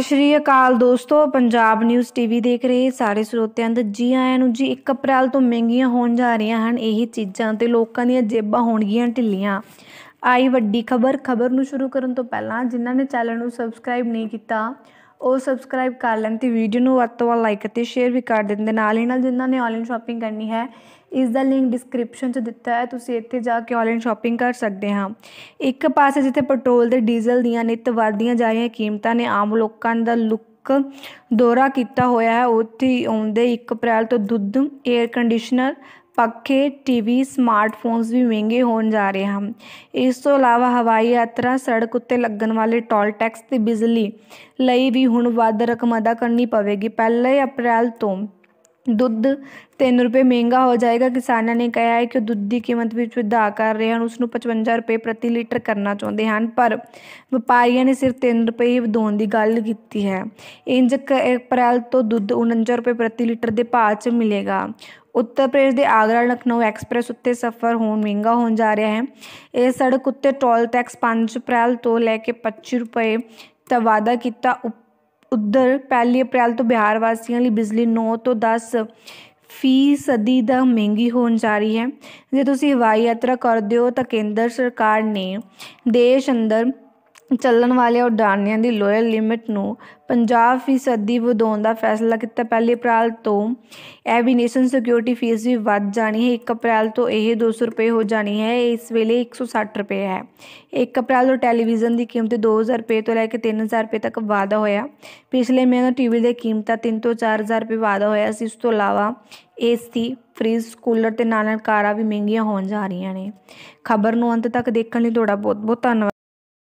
ਸਤਿ ਸ਼੍ਰੀ ਅਕਾਲ ਦੋਸਤੋ Punjab news TV ਦੇਖ ਰਹੇ ਸਾਰੇ ਸਰੋਤਿਆਂ ਦਾ ਜੀ ਆਇਆਂ ਨੂੰ ਜੀ 1 ਅਪ੍ਰੈਲ ਤੋਂ ਮਹਿੰਗੀਆਂ ਹੋਣ ਜਾ ਰਹੀਆਂ ਹਨ ਇਹ ਚੀਜ਼ਾਂ ਤੇ ਲੋਕਾਂ ਦੀਆਂ ਜੇਬਾਂ ਹੋਣਗੀਆਂ ਢਿੱਲੀਆਂ ਆਈ ਵੱਡੀ ਖਬਰ ਖਬਰ ਨੂੰ ਸ਼ੁਰੂ ਕਰਨ ਤੋਂ ਪਹਿਲਾਂ ਜਿਨ੍ਹਾਂ ਨੇ ਚੈਨਲ ਨੂੰ ਸਬਸਕ੍ਰਾਈਬ ਨਹੀਂ ਕੀਤਾ ਉਹ ਸਬਸਕ੍ਰਾਈਬ ਕਰ ਲੈਣ ਤੇ ਵੀਡੀਓ ਨੂੰ ਵੱਧ ਤੋਂ ਵੱਧ ਲਾਈਕ ਅਤੇ ਸ਼ੇਅਰ ਵੀ ਕਰ ਦੇਣ ਦੇ ਨਾਲ ਹੀ ਨਾਲ ਜਿਨ੍ਹਾਂ ਨੇ ਆਨਲਾਈਨ ਸ਼ਾਪਿੰਗ ਕਰਨੀ ਹੈ ਇਸ ਦਾ ਲਿੰਕ ਡਿਸਕ੍ਰਿਪਸ਼ਨ 'ਚ ਦਿੱਤਾ ਹੈ ਤੁਸੀਂ ਇੱਥੇ ਜਾ ਕੇ ਆਨਲਾਈਨ ਸ਼ਾਪਿੰਗ ਕਰ ਸਕਦੇ ਹਾਂ ਇੱਕ ਪਾਸੇ ਜਿੱਥੇ ਪੈਟਰੋਲ ਤੇ ਡੀਜ਼ਲ ਦੀਆਂ ਨਿਤ ਵਧਦੀਆਂ ਜਾ ਰਹੀਆਂ ਕੀਮਤਾਂ ਨੇ ਆਮ ਲੋਕਾਂ ਦਾ ਲੁੱਕ ਦੌਰਾ ਕੀਤਾ ਹੋਇਆ ਹੈ ਉੱਥੇ ਆਉਂਦੇ 1 ਅਪ੍ਰੈਲ ਤੋਂ ਦੁੱਧ 에ਅਰ ਕੰਡੀਸ਼ਨਰ ਪੱਖੇ ਟੀਵੀ ਸਮਾਰਟਫੋਨਸ ਵੀ ਮਹਿੰਗੇ ਹੋਣ ਜਾ ਰਹੇ ਹਨ ਇਸ ਤੋਂ ਇਲਾਵਾ ਹਵਾਈ ਯਾਤਰਾ ਸੜਕ ਉੱਤੇ ਲੱਗਣ ਵਾਲੇ ਟੋਲ ਟੈਕਸ ਤੇ ਬਿਜਲੀ ਲਈ ਵੀ ਹੁਣ ਵੱਧ ਰਕਮ ਅਦਾ ਕਰਨੀ ਪਵੇਗੀ ਪਹਿਲੇ ਅਪ੍ਰੈਲ ਤੋਂ ਦੁੱਧ 3 ਰੁਪਏ ਮਹਿੰਗਾ ਹੋ ਜਾਏਗਾ ਕਿਸਾਨਾਂ ਨੇ ਕਿਹਾ ਹੈ ਕਿ ਦੁੱਧ ਦੀ ਕੀਮਤ ਵਿੱਚ ਵਾਧਾ ਕਰ ਰਹੇ ਹਨ ਉਸ ਨੂੰ 55 ਰੁਪਏ ਪ੍ਰਤੀ ਲੀਟਰ ਕਰਨਾ ਚਾਹੁੰਦੇ ਹਨ ਪਰ ਵਪਾਰੀਆਂ ਨੇ ਸਿਰ 3 ਰੁਪਏ ਹੀ ਵਧਾਉਣ ਦੀ ਗੱਲ ਕੀਤੀ ਹੈ ਇੰਜ ਅਪ੍ਰੈਲ ਤੋਂ ਦੁੱਧ 49 ਰੁਪਏ ਪ੍ਰਤੀ ਲੀਟਰ ਦੇ ਭਾਅ 'ਚ ਮਿਲੇਗਾ ਉੱਤਰ ਪ੍ਰਦੇਸ਼ ਦੇ ਆਗਰਾ ਲਖਨਊ ਐਕਸਪ੍ਰੈਸ ਉੱਤੇ ਸਫ਼ਰ ਹੋਣ ਮਹਿੰਗਾ ਹੋਣ ਜਾ ਰਿਹਾ ਹੈ ਇਹ ਸੜਕ ਉੱਤੇ ਟੋਲ ਟੈਕਸ 5 ਅਪ੍ਰੈਲ ਤੋਂ ਲੈ ਕੇ 25 ਰੁਪਏ ਤਵਾਦਾ ਕੀਤਾ ਉਧਰ 1 ਅਪ੍ਰੈਲ ਤੋਂ ਬਿਹਾਰ ਵਾਸੀਆਂ ਲਈ ਬਿਜਲੀ 9 ਤੋਂ 10 ਫੀਸਦੀ ਦਾ ਮਹਿੰਗੀ ਹੋਣ ਜਾ ਰਹੀ ਹੈ ਜੇ ਤੁਸੀਂ ਹਵਾਈ ਯਾਤਰਾ ਕਰਦੇ ਹੋ ਤਾਂ ਕੇਂਦਰ ਸਰਕਾਰ ਨੇ ਦੇਸ਼ ਅੰਦਰ ਚੱਲਣ ਵਾਲੇ ਉਡਾਨਿਆਂ ਦੀ ਲੋਅਰ ਲਿਮਿਟ ਨੂੰ 50 ਫੀਸਦੀ ਵਧਾਉਣ ਦਾ ਫੈਸਲਾ ਕੀਤਾ ਪਹਿਲੇ ਅਪ੍ਰੈਲ ਤੋਂ ਐਵੀਨੇਸ਼ਨ ਸਿਕਿਉਰਿਟੀ ਫੀਸ ਵੀ ਵੱਧ ਜਾਣੀ ਹੈ 1 ਅਪ੍ਰੈਲ ਤੋਂ ਇਹ 200 ਰੁਪਏ ਹੋ ਜਾਣੀ ਹੈ ਇਸ ਵੇਲੇ 160 ਰੁਪਏ ਹੈ 1 ਅਪ੍ਰੈਲ ਤੋਂ ਟੈਲੀਵਿਜ਼ਨ ਦੀ ਕੀਮਤ 2000 ਰੁਪਏ ਤੋਂ ਲੈ ਕੇ 3000 ਰੁਪਏ ਤੱਕ ਵਾਧਾ ਹੋਇਆ ਪਿਛਲੇ ਮਹੀਨੇ ਟੀਵੀ ਦੇ ਕੀਮਤਾਂ 3 ਤੋਂ 4000 ਰੁਪਏ ਵਾਧਾ ਹੋਇਆ ਸੀ ਇਸ ਤੋਂ ਇਲਾਵਾ ਏਸੀ ਫ੍ਰੀਜ ਕੂਲਰ ਤੇ ਨਾਲ ਨਾਲ ਕਾਰਾਂ ਵੀ ਮਹਿੰਗੀਆਂ ਹੋਣ ਜਾ ਰਹੀਆਂ ਨੇ ਖਬਰ ਨੂੰ ਅੰਤ ਤੱਕ ਦੇਖਣ ਲਈ ਤੁਹਾਡਾ ਬਹੁਤ ਬਹੁਤ ਧੰਨਵਾਦ